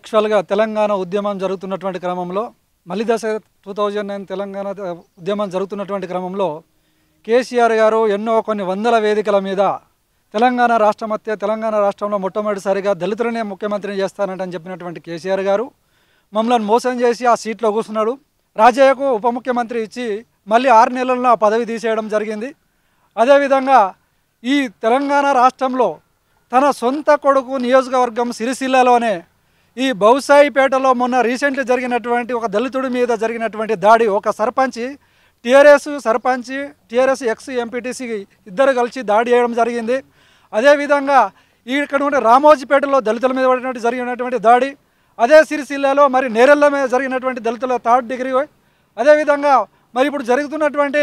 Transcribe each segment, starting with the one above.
యాక్చువల్గా తెలంగాణ ఉద్యమం జరుగుతున్నటువంటి క్రమంలో మళ్ళీ దశ టూ థౌజండ్ నైన్ తెలంగాణ ఉద్యమం జరుగుతున్నటువంటి క్రమంలో కేసీఆర్ గారు ఎన్నో కొన్ని వందల వేదికల మీద తెలంగాణ రాష్ట్ర మధ్య తెలంగాణ రాష్ట్రంలో మొట్టమొదటిసారిగా దళితులనే ముఖ్యమంత్రిని చేస్తానంటని చెప్పినటువంటి కేసీఆర్ గారు మమ్మల్ని మోసం చేసి ఆ సీట్లో కూర్చున్నాడు రాజయ్యకు ఉప ముఖ్యమంత్రి ఇచ్చి మళ్ళీ ఆరు నెలల్లో ఆ పదవి తీసేయడం జరిగింది అదేవిధంగా ఈ తెలంగాణ రాష్ట్రంలో తన సొంత కొడుకు నియోజకవర్గం సిరిసిల్లలోనే ఈ బౌసాయిపేటలో మొన్న రీసెంట్లీ జరిగినటువంటి ఒక దళితుడి మీద జరిగినటువంటి దాడి ఒక sarpanch TRS sarpanch TRS ex MPTC ఇద్దరు కలిసి దాడి చేయడం జరిగింది అదేవిధంగా ఇక్కడ ఉండే రామోజీపేటలో దళితుల మీద పడినటువంటి జరిగినటువంటి దాడి అదే సిరిసిల్లాలో మరి నేరెళ్ల మీద జరిగినటువంటి దళితుల థర్డ్ డిగ్రీ అదేవిధంగా మరి ఇప్పుడు జరుగుతున్నటువంటి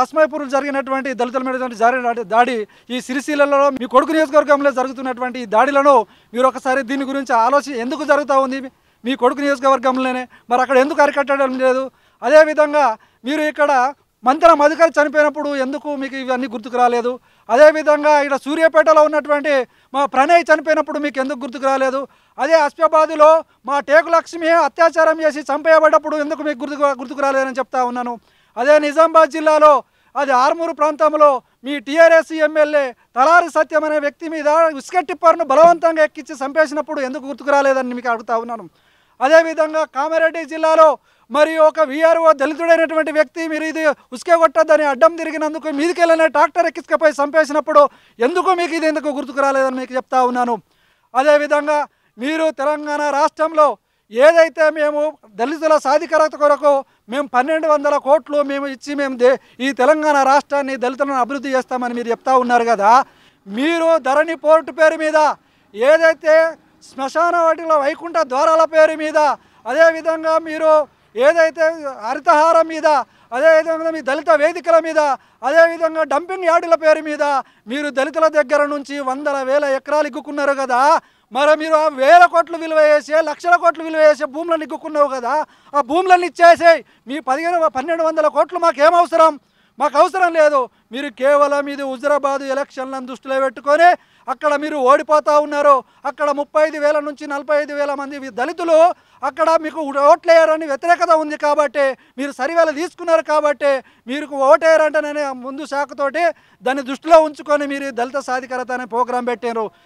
ఆస్మాయపూర్ జరిగినటువంటి దళితుల మీద జరిగిన దాడి ఈ సిరిశీలలో మీ కొడుకు నియోజకవర్గంలో జరుగుతున్నటువంటి ఈ దాడిలను మీరు ఒకసారి దీని గురించి ఆలోచన ఎందుకు జరుగుతూ ఉంది మీ కొడుకు నియోజకవర్గంలోనే మరి అక్కడ ఎందుకు అరికట్టడం లేదు అదేవిధంగా మీరు ఇక్కడ మంత్రం అధికారి చనిపోయినప్పుడు ఎందుకు మీకు ఇవన్నీ గుర్తుకు రాలేదు అదేవిధంగా ఇక్కడ సూర్యాపేటలో ఉన్నటువంటి మా ప్రణయ్ చనిపోయినప్పుడు మీకు ఎందుకు గుర్తుకు రాలేదు అదే అస్మాబాద్లో మా టేకులక్ష్మి అత్యాచారం చేసి చంపేయబడ్డప్పుడు ఎందుకు మీకు గుర్తుకు గుర్తుకు రాలేదని చెప్తా ఉన్నాను అదే నిజామాబాద్ జిల్లాలో అది ఆర్మూరు ప్రాంతంలో మీ టీఆర్ఎస్ ఎమ్మెల్యే తలారి సత్యం అనే వ్యక్తి మీద ఉస్క టిప్పర్ను బలవంతంగా ఎక్కించి చంపేసినప్పుడు ఎందుకు గుర్తుకు రాలేదని మీకు అడుగుతా ఉన్నాను అదేవిధంగా కామారెడ్డి జిల్లాలో మరి ఒక వీఆర్ఓ దళితుడైనటువంటి వ్యక్తి మీరు ఇది ఉసుకే కొట్టద్దని అడ్డం తిరిగినందుకు మీదికెళ్ళనే ట్రాక్టర్ ఎక్కిసుకపోయి చంపేసినప్పుడు ఎందుకు మీకు ఇది ఎందుకు గుర్తుకు రాలేదని మీకు చెప్తా ఉన్నాను అదేవిధంగా మీరు తెలంగాణ రాష్ట్రంలో ఏదైతే మేము దళితుల సాధికారత కొరకు మేము పన్నెండు వందల కోట్లు మేము ఇచ్చి మేము ఈ తెలంగాణ రాష్ట్రాన్ని దళితులను అభివృద్ధి చేస్తామని మీరు చెప్తా ఉన్నారు కదా మీరు ధరణి పోర్టు పేరు మీద ఏదైతే శ్మశాన వాటిలో వైకుంఠ ద్వారాల పేరు మీద అదేవిధంగా మీరు ఏదైతే హరితహారం మీద అదేవిధంగా మీ దళిత వేదికల మీద అదేవిధంగా డంపింగ్ యార్డుల పేరు మీద మీరు దళితుల దగ్గర నుంచి వందల వేల ఎకరాలు ఇగ్గుకున్నారు కదా మరి మీరు ఆ వేల కోట్లు విలువ వేసే లక్షల కోట్లు విలువ వేసే భూములను ఇగ్గుకున్నావు కదా ఆ భూములను ఇచ్చేసే మీ పదిహేను పన్నెండు వందల కోట్లు మాకేమవసరం మాకు అవసరం లేదు మీరు కేవలం ఇది హుజరాబాదు ఎలక్షన్లను దృష్టిలో పెట్టుకొని అక్కడ మీరు ఓడిపోతూ ఉన్నారు అక్కడ ముప్పై ఐదు వేల నుంచి నలభై ఐదు వేల మంది దళితులు అక్కడ మీకు ఓట్లేయారని వ్యతిరేకత ఉంది కాబట్టి మీరు సరివేళ తీసుకున్నారు కాబట్టి మీరు ఓటేయారంటే నేను ముందు శాఖతోటి దాన్ని దృష్టిలో ఉంచుకొని మీరు దళిత సాధికారత అనే ప్రోగ్రాం పెట్టారు